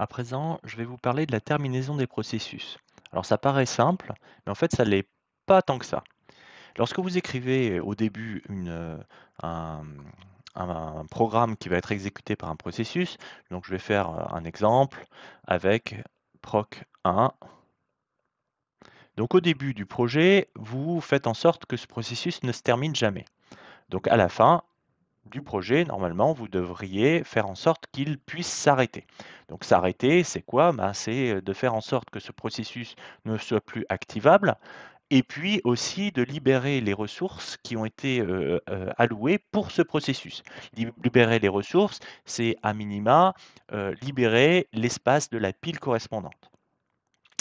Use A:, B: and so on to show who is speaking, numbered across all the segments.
A: À présent, je vais vous parler de la terminaison des processus. Alors ça paraît simple, mais en fait ça ne l'est pas tant que ça. Lorsque vous écrivez euh, au début euh, un, un programme qui va être exécuté par un processus, donc je vais faire euh, un exemple avec proc 1. Donc au début du projet, vous faites en sorte que ce processus ne se termine jamais. Donc à la fin, du projet, normalement, vous devriez faire en sorte qu'il puisse s'arrêter. Donc s'arrêter, c'est quoi ben, C'est euh, de faire en sorte que ce processus ne soit plus activable et puis aussi de libérer les ressources qui ont été euh, euh, allouées pour ce processus. Libérer les ressources, c'est à minima libérer l'espace de la pile correspondante.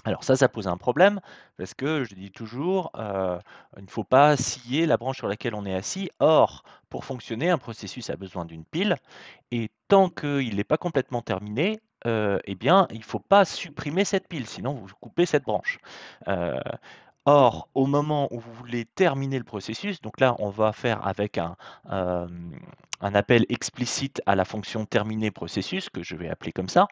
A: Alors ça, ça pose un problème, parce que je dis toujours, il ne faut pas scier la branche sur laquelle on est assis. Or, pour fonctionner, un processus a besoin d'une pile, et tant qu'il n'est pas complètement terminé, eh bien, il ne faut pas supprimer cette pile, sinon vous coupez cette branche. Or, au moment où vous voulez terminer le processus, donc là, on va faire avec un, un appel explicite à la fonction terminer processus, que je vais appeler comme ça,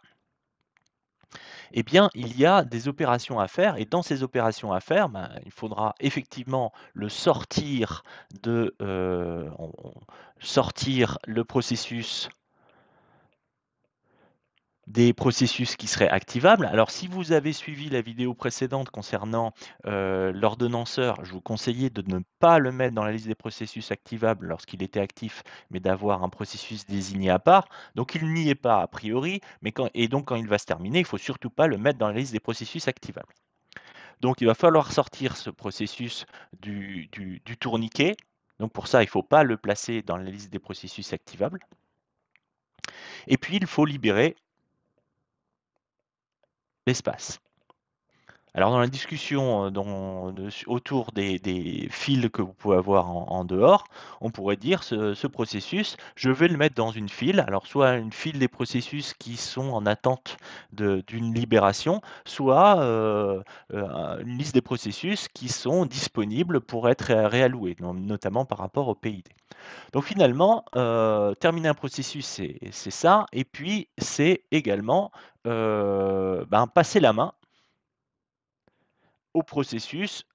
A: eh bien, il y a des opérations à faire. Et dans ces opérations à faire, ben, il faudra effectivement le sortir de euh, sortir le processus des processus qui seraient activables. Alors si vous avez suivi la vidéo précédente concernant euh, l'ordonnanceur, je vous conseillais de ne pas le mettre dans la liste des processus activables lorsqu'il était actif, mais d'avoir un processus désigné à part. Donc il n'y est pas a priori, mais quand, et donc quand il va se terminer, il ne faut surtout pas le mettre dans la liste des processus activables. Donc il va falloir sortir ce processus du, du tourniquet. Donc pour ça, il ne faut pas le placer dans la liste des processus activables. Et puis, il faut libérer l'espace alors dans la discussion euh, autour des, fils que vous pouvez avoir en, dehors, on pourrait dire ce, processus, je vais le mettre dans une file, alors soit une file des processus qui sont en attente d'une libération, soit euh, euh, une liste des processus qui sont disponibles pour être réalloués, notamment par rapport au PID. Donc finalement, terminer un processus, c'est ça, et puis c'est également ben, passer la main processus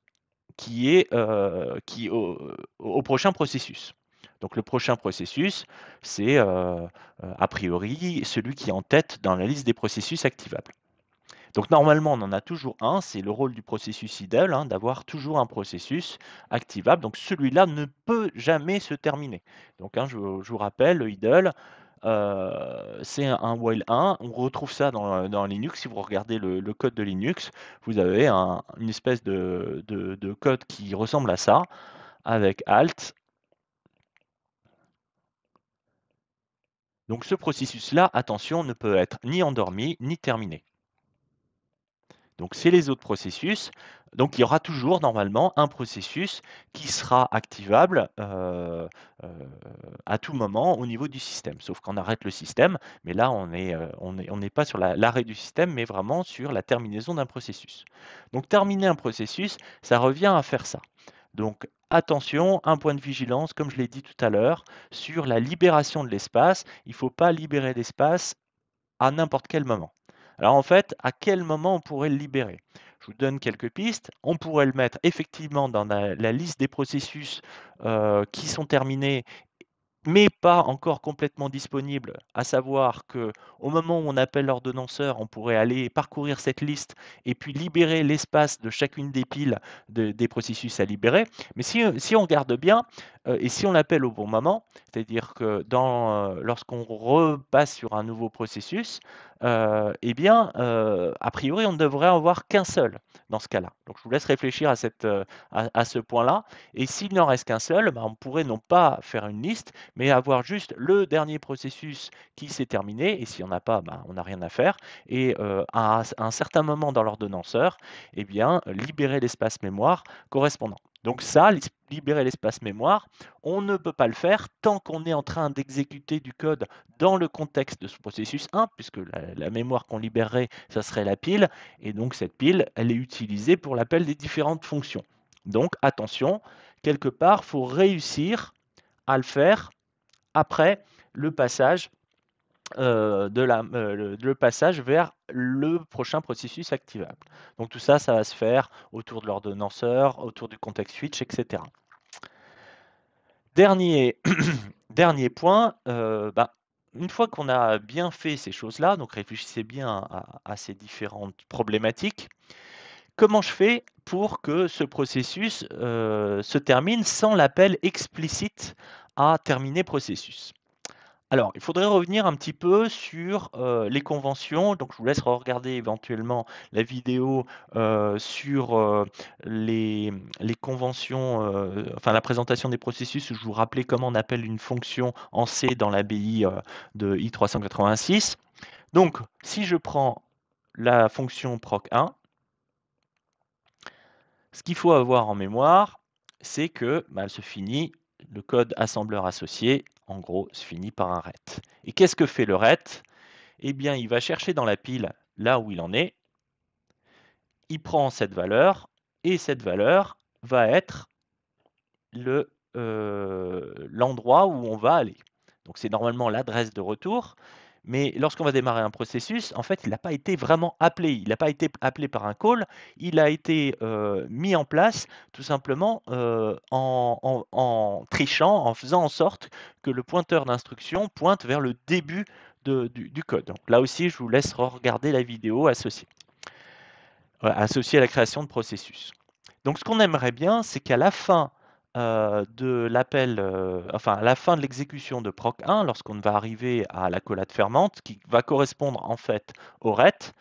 A: qui est euh, qui, au, prochain processus. Donc le prochain processus, c'est euh, euh, a priori celui qui est en tête dans la liste des processus activables. Donc normalement, on en a toujours un, c'est le rôle du processus idle, hein, d'avoir toujours un processus activable. Donc celui-là ne peut jamais se terminer. Donc hein, je, je, vous rappelle, le idle, euh, c'est un, while 1. On retrouve ça euh, dans, Linux. Si vous regardez le, code de Linux, vous avez une espèce de, de code qui ressemble à ça, avec Alt, Donc ce processus-là, attention, ne peut être ni endormi ni terminé. Donc c'est les autres processus. Donc il y aura toujours normalement un processus qui sera activable euh, euh, à tout moment au niveau du système, sauf qu'on arrête le système, mais là on n'est euh, est, on pas sur l'arrêt du système, mais vraiment sur la terminaison d'un processus. Donc terminer un processus, ça revient à faire ça. Donc attention, un point de vigilance, comme je l'ai dit tout à l'heure, sur la libération de l'espace, il ne faut pas libérer l'espace à n'importe quel moment. Alors en fait, à quel moment on pourrait le libérer je vous donne quelques pistes. On pourrait le mettre effectivement dans la, liste des processus euh, qui sont terminés mais pas encore complètement disponibles, à savoir que au moment où on appelle l'ordonnanceur, on pourrait aller parcourir cette liste et puis libérer l'espace de chacune des piles des processus à libérer. Mais si, on garde bien euh, et si on l'appelle au bon moment, c'est-à-dire que euh, lorsqu'on repasse sur un nouveau processus, euh, eh bien, euh, a priori, on ne devrait en avoir qu'un seul dans ce cas-là. Donc, je vous laisse réfléchir à, cette, euh, à, ce point-là. Et s'il n'en reste qu'un seul, bah, on pourrait non pas faire une liste, mais avoir juste le dernier processus qui s'est terminé. Et si en a pas, bah, on n'a rien à faire. Et à, à, un certain moment dans l'ordonnanceur, eh bien, libérer l'espace mémoire correspondant. Donc ça, libérer l'espace mémoire, on ne peut pas le faire tant qu'on est en train d'exécuter du code dans le contexte de ce processus 1, puisque la, mémoire qu'on libérerait, ça serait la pile, et donc cette pile, elle est utilisée pour l'appel des différentes fonctions. Donc attention, quelque part, il faut réussir à le faire après le passage euh, de euh, le, passage vers le prochain processus activable. Donc tout ça, ça va se faire autour de l'ordonnanceur, autour du context switch, etc. Dernier, dernier point, euh, bah, une fois qu'on a bien fait ces choses-là, donc réfléchissez bien à, ces différentes problématiques, comment je fais pour que ce processus se termine sans l'appel explicite à terminer processus alors, il faudrait revenir un petit peu sur euh, les conventions. Donc, je vous laisse regarder éventuellement la vidéo euh, sur euh, les, conventions, enfin la présentation des processus. je vous rappelais comment on appelle une fonction en C dans l'ABI de I386. Donc, si je prends la fonction proc1, ce qu'il faut avoir en mémoire, c'est que bah, se finit le code assembleur associé en gros, se finit par un RET. Et qu'est-ce que fait le RET Eh bien, il va chercher dans la pile là où il en est, il prend cette valeur, et cette valeur va être euh, l'endroit le, où on va aller. Donc c'est normalement l'adresse de retour, mais lorsqu'on va démarrer un processus, en fait, il n'a pas été vraiment appelé. Il n'a pas été appelé par un call. Il a été euh, mis en place tout simplement euh, en, trichant, en faisant en sorte que le pointeur d'instruction pointe vers le début du, code. là aussi, je vous laisse regarder la vidéo associée, euh, associée à la création de processus. Donc ce qu'on aimerait bien, c'est qu'à la fin euh, de l'appel, euh, enfin à la fin de l'exécution de proc 1, lorsqu'on va arriver à la collade fermante, qui va correspondre en fait au RET,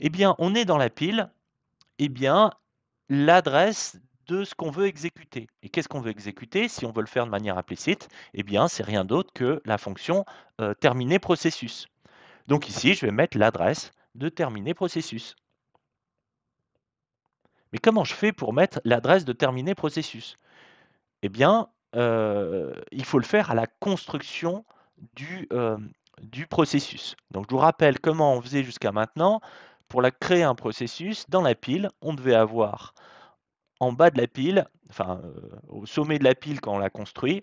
A: eh bien on est dans la pile, eh bien l'adresse de ce qu'on veut exécuter. Et qu'est-ce qu'on veut exécuter si on veut le faire de manière implicite Eh bien c'est rien d'autre que la fonction euh, terminer processus. Donc ici je vais mettre l'adresse de terminer processus. Mais comment je fais pour mettre l'adresse de terminer processus eh bien, euh, il faut le faire à la construction du, euh, du processus. Donc, je vous rappelle comment on faisait jusqu'à maintenant. Pour la, créer un processus, dans la pile, on devait avoir en bas de la pile, enfin euh, au sommet de la pile quand on la construit,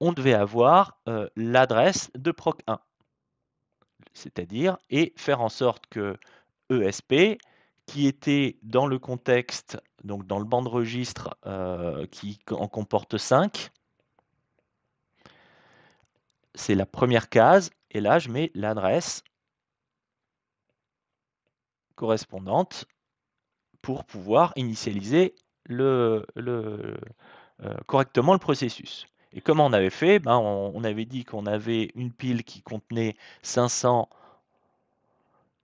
A: on devait avoir l'adresse de proc1, c'est-à-dire et faire en sorte que ESP qui était dans le contexte, donc dans le banc de registre euh, qui en comporte 5. C'est la première case, et là je mets l'adresse correspondante pour pouvoir initialiser euh, correctement le processus. Et comment on avait fait ben, on avait dit qu'on avait une pile qui contenait 500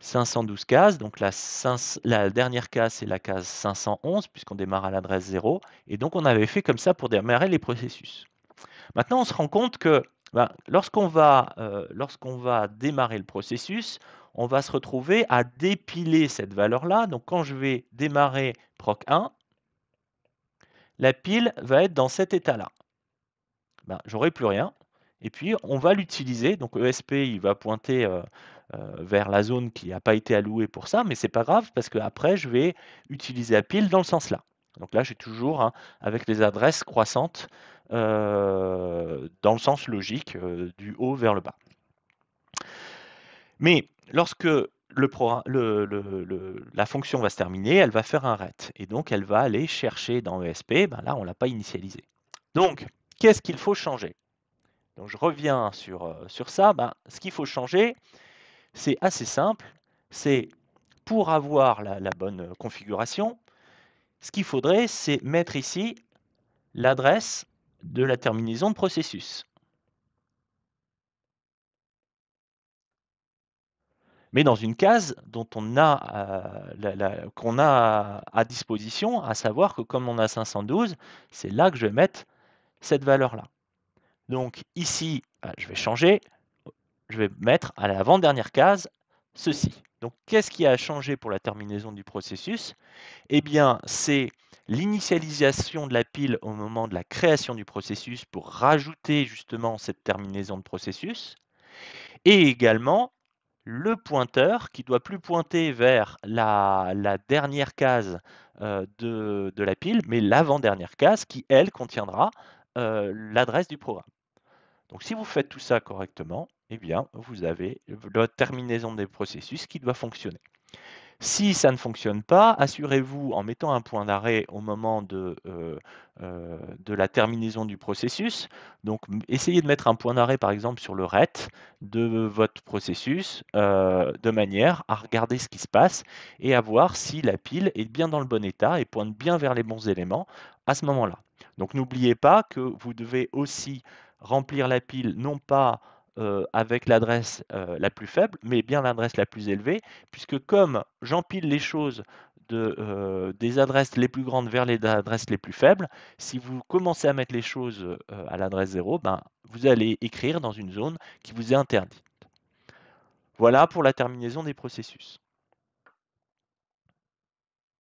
A: 512 cases, donc la, dernière case c'est la case 511 puisqu'on démarre à l'adresse 0 et donc on avait fait comme ça pour démarrer les processus. Maintenant on se rend compte que ben, lorsqu'on va, euh, lorsqu'on va démarrer le processus, on va se retrouver à dépiler cette valeur-là. Donc quand je vais démarrer proc1, la pile va être dans cet état-là. Ben, J'aurai plus rien et puis, on va l'utiliser. Donc, ESP, il va pointer vers la zone qui n'a pas été allouée pour ça, mais ce n'est pas grave parce qu'après, je vais utiliser à pile dans le sens là. Donc là, j'ai toujours hein, avec les adresses croissantes dans le sens logique du haut vers le bas. Mais lorsque le la fonction va se terminer, elle va faire un RET. Et donc, elle va aller chercher dans ESP. Ben là, on ne l'a pas initialisé. Donc, qu'est-ce qu'il faut changer donc je reviens sur, euh, sur ça. Bah, ce qu'il faut changer, c'est assez simple. C'est pour avoir la, bonne configuration, ce qu'il faudrait, c'est mettre ici l'adresse de la terminaison de processus. mais dans une case dont on a, euh, qu'on a à disposition, à savoir que comme on a 512, c'est là que je vais mettre cette valeur-là. Donc ici, ah, je vais changer, je vais mettre à l'avant-dernière case ceci. Donc qu'est-ce qui a changé pour la terminaison du processus Eh bien, c'est l'initialisation de la pile au moment de la création du processus pour rajouter justement cette terminaison de processus, et également le pointeur qui doit plus pointer vers la, dernière case euh, de, la pile, mais l'avant-dernière case qui, elle, contiendra euh, l'adresse du programme. Donc si vous faites tout ça correctement, eh bien, vous avez la terminaison des processus qui doit fonctionner. Si ça ne fonctionne pas, assurez-vous en mettant un point d'arrêt au moment de, euh, euh, de, la terminaison du processus. Donc, essayez de mettre un point d'arrêt, par exemple, sur le RET de votre processus, euh, de manière à regarder ce qui se passe et à voir si la pile est bien dans le bon état et pointe bien vers les bons éléments à ce moment-là. Donc, n'oubliez pas que vous devez aussi remplir la pile non pas avec l'adresse la plus faible, mais bien l'adresse la plus élevée, puisque comme j'empile les choses des adresses les plus grandes vers les adresses les plus faibles, si vous commencez à mettre les choses à l'adresse 0, ben, vous allez écrire dans une zone qui vous est interdite. Voilà pour la terminaison des processus.